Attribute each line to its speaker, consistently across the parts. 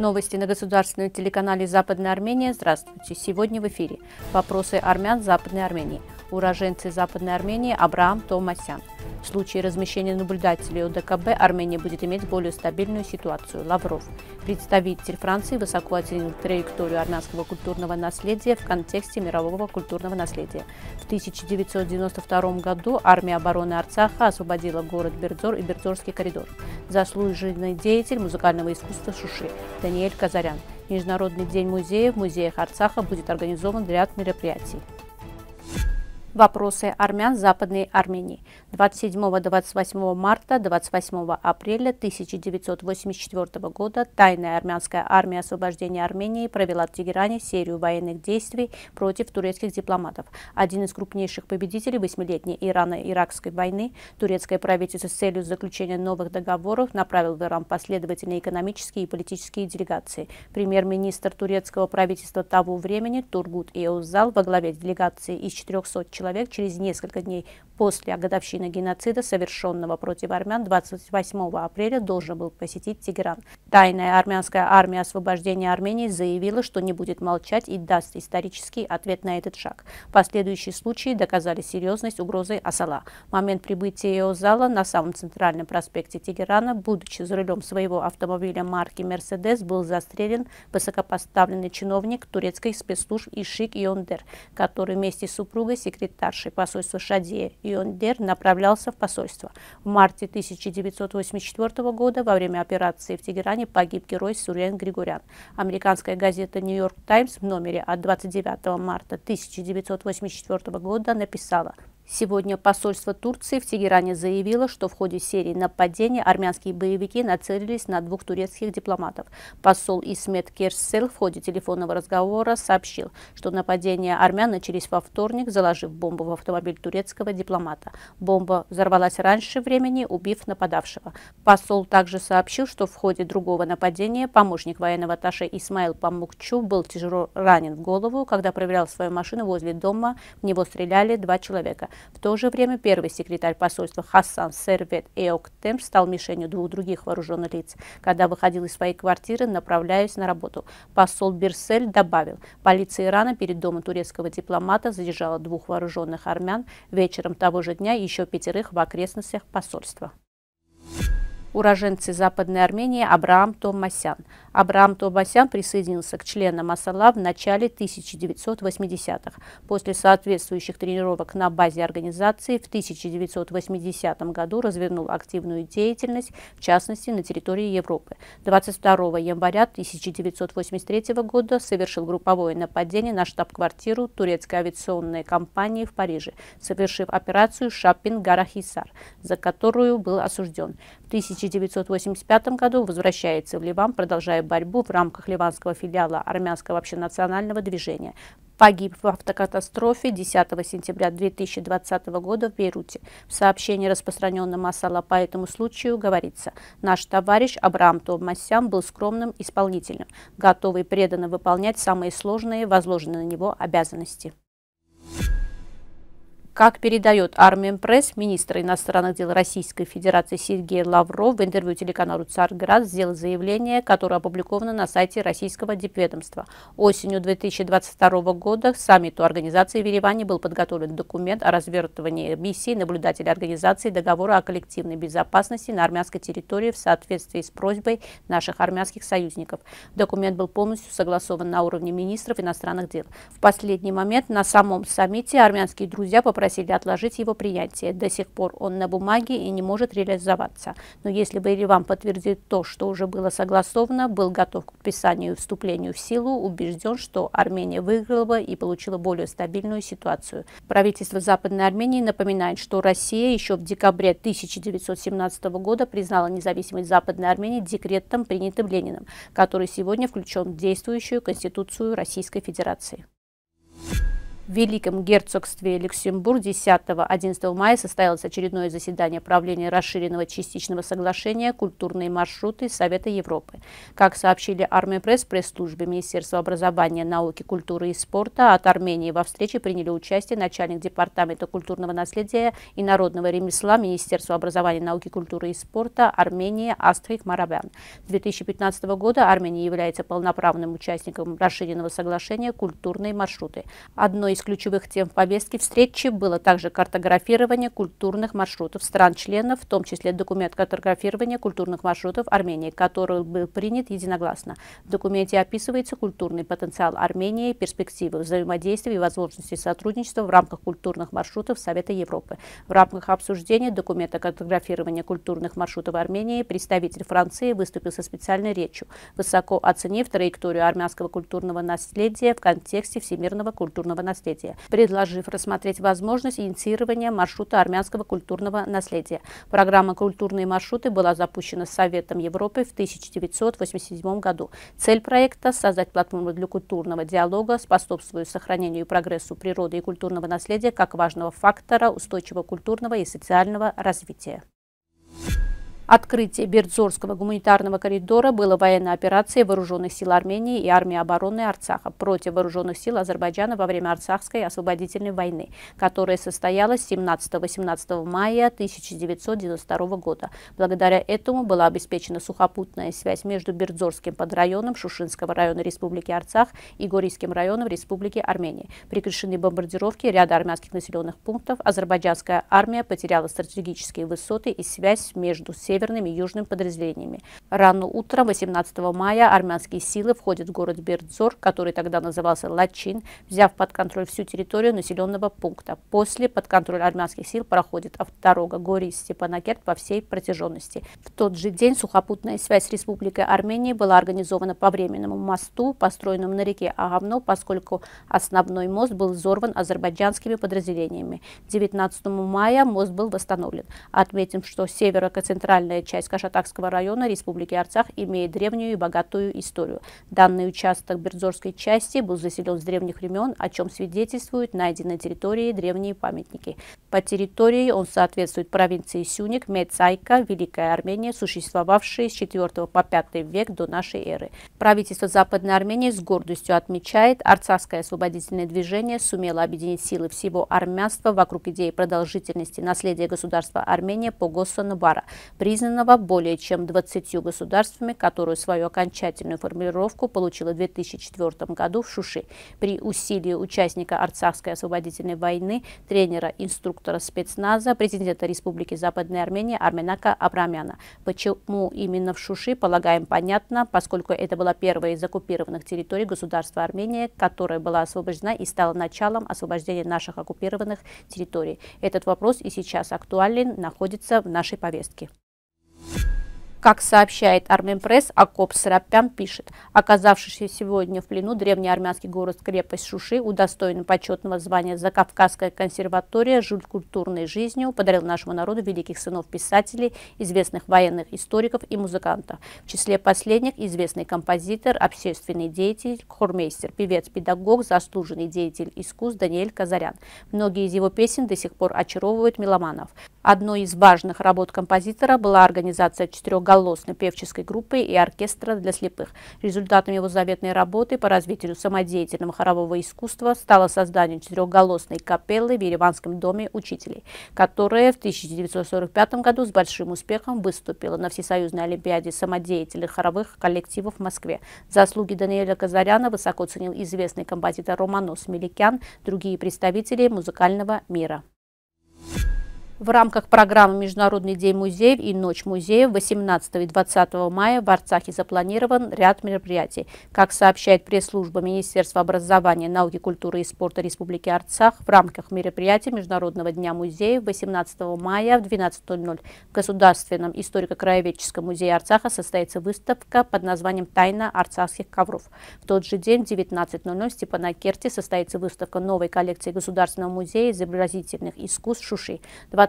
Speaker 1: Новости на государственном телеканале «Западная Армения». Здравствуйте! Сегодня в эфире вопросы армян Западной Армении. Уроженцы Западной Армении Абрам Томасян. В случае размещения наблюдателей ОДКБ Армения будет иметь более стабильную ситуацию. Лавров. Представитель Франции высоко оценил траекторию армянского культурного наследия в контексте мирового культурного наследия. В 1992 году армия обороны Арцаха освободила город Бердзор и Бердзорский коридор. Заслуженный деятель музыкального искусства Шуши Даниэль Казарян. Международный день музеев в музеях Арцаха будет организован ряд мероприятий. Вопросы армян Западной Армении 27-28 марта 28 апреля 1984 года Тайная армянская армия освобождения Армении провела в Тегеране серию военных действий против турецких дипломатов. Один из крупнейших победителей восьмилетней Ирано-Иракской войны турецкое правительство с целью заключения новых договоров направил в Иран последовательные экономические и политические делегации. Премьер-министр турецкого правительства того времени Тургут Иозал во главе делегации из 400 человек человек через несколько дней после годовщины геноцида, совершенного против армян 28 апреля, должен был посетить Тегеран. Тайная армянская армия освобождения Армении заявила, что не будет молчать и даст исторический ответ на этот шаг. Последующие случаи доказали серьезность угрозы Асала. В момент прибытия ее зала на самом центральном проспекте Тегерана, будучи за рулем своего автомобиля марки «Мерседес», был застрелен высокопоставленный чиновник турецкой спецслужб Ишик Йондер, который вместе с супругой секретарь секретаршей посольства Шаде Юндер направлялся в посольство. В марте 1984 года во время операции в Тегеране погиб герой Сурен Григорян. Американская газета «Нью-Йорк Таймс» в номере от 29 марта 1984 года написала – Сегодня посольство Турции в Тегеране заявило, что в ходе серии нападений армянские боевики нацелились на двух турецких дипломатов. Посол Исмет Керсел в ходе телефонного разговора сообщил, что нападения армян начались во вторник, заложив бомбу в автомобиль турецкого дипломата. Бомба взорвалась раньше времени, убив нападавшего. Посол также сообщил, что в ходе другого нападения помощник военного атташе Исмаил Памукчу был тяжело ранен в голову, когда проверял свою машину возле дома, в него стреляли два человека – в то же время первый секретарь посольства Хасан Сервет Эоктем стал мишенью двух других вооруженных лиц. Когда выходил из своей квартиры, направляясь на работу, посол Берсель добавил, полиция Ирана перед домом турецкого дипломата задержала двух вооруженных армян, вечером того же дня еще пятерых в окрестностях посольства уроженцы Западной Армении Абрам Томасян. Абрам Тобасян присоединился к членам Асала в начале 1980-х. После соответствующих тренировок на базе организации в 1980 году развернул активную деятельность, в частности, на территории Европы. 22 января 1983 года совершил групповое нападение на штаб-квартиру турецкой авиационной компании в Париже, совершив операцию шаппин гарахисар за которую был осужден. В 1985 году возвращается в Ливан, продолжая и борьбу в рамках ливанского филиала армянского общенационального движения. Погиб в автокатастрофе 10 сентября 2020 года в Бейруте. В сообщении, распространенном Масала по этому случаю, говорится, наш товарищ Абрам Товмасян был скромным исполнителем, готовый преданно выполнять самые сложные возложенные на него обязанности. Как передает Армия Пресс, министр иностранных дел Российской Федерации Сергей Лавров в интервью телеканалу «Царьград» сделал заявление, которое опубликовано на сайте российского дипведомства. Осенью 2022 года к саммиту организации в Ереване был подготовлен документ о развертывании миссии наблюдателя организации договора о коллективной безопасности на армянской территории в соответствии с просьбой наших армянских союзников. Документ был полностью согласован на уровне министров иностранных дел. В последний момент на самом саммите армянские друзья попросили попросили отложить его принятие. До сих пор он на бумаге и не может реализоваться. Но если бы Ереван подтвердил то, что уже было согласовано, был готов к подписанию и вступлению в силу, убежден, что Армения выиграла бы и получила более стабильную ситуацию. Правительство Западной Армении напоминает, что Россия еще в декабре 1917 года признала независимость Западной Армении декретом, принятым Лениным, который сегодня включен в действующую Конституцию Российской Федерации в Великом герцогстве Люксембург 10-11 мая состоялось очередное заседание правления расширенного частичного соглашения «Культурные маршруты Совета Европы». Как сообщили Армия Пресс, пресс-службе Министерства образования, науки, культуры и спорта, от Армении во встрече приняли участие начальник Департамента культурного наследия и народного ремесла Министерства образования, науки, культуры и спорта Армении Астрик Марабян. С 2015 года Армения является полноправным участником расширенного соглашения «Культурные маршруты». Одной из из ключевых тем в повестке встречи было также картографирование культурных маршрутов стран-членов, в том числе документ картографирования культурных маршрутов Армении, который был принят единогласно. В документе описывается культурный потенциал Армении, перспективы взаимодействия и возможности сотрудничества в рамках культурных маршрутов Совета Европы. В рамках обсуждения документа картографирования культурных маршрутов Армении представитель Франции выступил со специальной речью, высоко оценив траекторию армянского культурного наследия в контексте всемирного культурного наследия наследия, предложив рассмотреть возможность инициирования маршрута армянского культурного наследия. Программа «Культурные маршруты» была запущена Советом Европы в 1987 году. Цель проекта – создать платформу для культурного диалога, способствуя сохранению и прогрессу природы и культурного наследия как важного фактора устойчивого культурного и социального развития. Открытие Бердзорского гуманитарного коридора было военной операцией вооруженных сил Армении и армии обороны Арцаха против вооруженных сил Азербайджана во время Арцахской освободительной войны, которая состоялась 17-18 мая 1992 года. Благодаря этому была обеспечена сухопутная связь между Бердзорским подрайоном Шушинского района Республики Арцах и Горийским районом Республики Армении. Прекращены бомбардировки ряда армянских населенных пунктов. Азербайджанская армия потеряла стратегические высоты и связь между северными северным и южным подразделениями. Рано утром 18 мая армянские силы входят в город Бердзор, который тогда назывался Лачин, взяв под контроль всю территорию населенного пункта. После под контроль армянских сил проходит дорога Гори-Степанакерт по всей протяженности. В тот же день сухопутная связь с Республикой Армении была организована по временному мосту, построенному на реке Агавно, поскольку основной мост был взорван азербайджанскими подразделениями. 19 мая мост был восстановлен. Отметим, что северо-центральный центральная часть Кашатакского района Республики Арцах имеет древнюю и богатую историю. Данный участок Бердзорской части был заселен с древних времен, о чем свидетельствуют найденные на территории древние памятники. По территории он соответствует провинции Сюник, Мецайка, Великая Армения, существовавшие с 4 по 5 век до нашей эры. Правительство Западной Армении с гордостью отмечает, Арцахское освободительное движение сумело объединить силы всего армянства вокруг идеи продолжительности наследия государства Армения по Госсонабара. При признанного более чем 20 государствами, которую свою окончательную формулировку получила в 2004 году в Шуши при усилии участника Арцахской освободительной войны, тренера, инструктора спецназа, президента Республики Западной Армении Арменака Абрамяна. Почему именно в Шуши, полагаем, понятно, поскольку это была первая из оккупированных территорий государства Армения, которая была освобождена и стала началом освобождения наших оккупированных территорий. Этот вопрос и сейчас актуален, находится в нашей повестке. Как сообщает Арменпресс, Акоп Сарапян пишет, оказавшийся сегодня в плену древний армянский город-крепость Шуши, удостоен почетного звания за Закавказская консерватория, жил культурной жизнью, подарил нашему народу великих сынов писателей, известных военных историков и музыкантов. В числе последних известный композитор, общественный деятель, хормейстер, певец, педагог, заслуженный деятель искусств Даниэль Казарян. Многие из его песен до сих пор очаровывают меломанов. Одной из важных работ композитора была организация четырех многоголосной певческой группы и оркестра для слепых. Результатом его заветной работы по развитию самодеятельного хорового искусства стало создание четырехголосной капеллы в Ереванском доме учителей, которая в 1945 году с большим успехом выступила на Всесоюзной Олимпиаде самодеятельных хоровых коллективов в Москве. Заслуги Даниэля Казаряна высоко ценил известный композитор Романос Меликян, другие представители музыкального мира. В рамках программы «Международный день музеев» и «Ночь музеев» 18 и 20 мая в Арцахе запланирован ряд мероприятий. Как сообщает пресс-служба Министерства образования, науки, культуры и спорта Республики Арцах, в рамках мероприятия Международного дня музеев 18 мая в 12.00 в Государственном историко-краеведческом музее Арцаха состоится выставка под названием «Тайна арцахских ковров». В тот же день в 19.00 в Степанакерте состоится выставка новой коллекции Государственного музея изобразительных искусств «Шуши».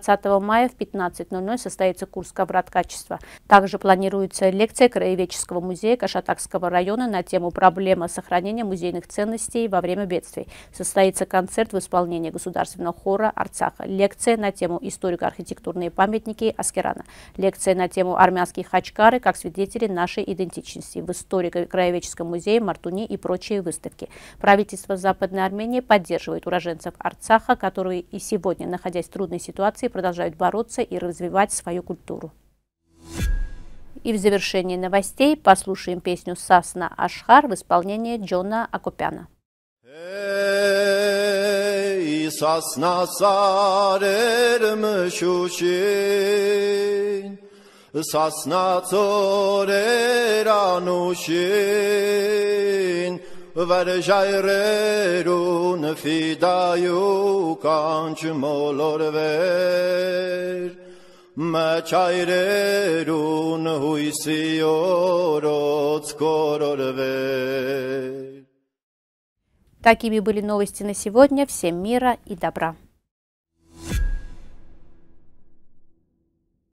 Speaker 1: 20 мая в 15.00 состоится курс коврат-качества. Также планируется лекция Краеведческого музея Кашатакского района на тему «Проблема сохранения музейных ценностей во время бедствий». Состоится концерт в исполнении Государственного хора Арцаха. Лекция на тему «Историко-архитектурные памятники Аскерана». Лекция на тему «Армянские хачкары как свидетели нашей идентичности» в историко-краеведческом музее Мартуни и прочие выставки. Правительство Западной Армении поддерживает уроженцев Арцаха, которые и сегодня, находясь в трудной ситуации, продолжают бороться и развивать свою культуру. И в завершении новостей послушаем песню «Сасна Ашхар» в исполнении Джона Акопяна. Эй, сосна сарермыш учень, Сосна цорер анушень, varjaireron fidaiu kancmolor ver մաչայրերուն հույսի օրոց կորորվեր Такими были новости на сегодня. Всем мира и добра.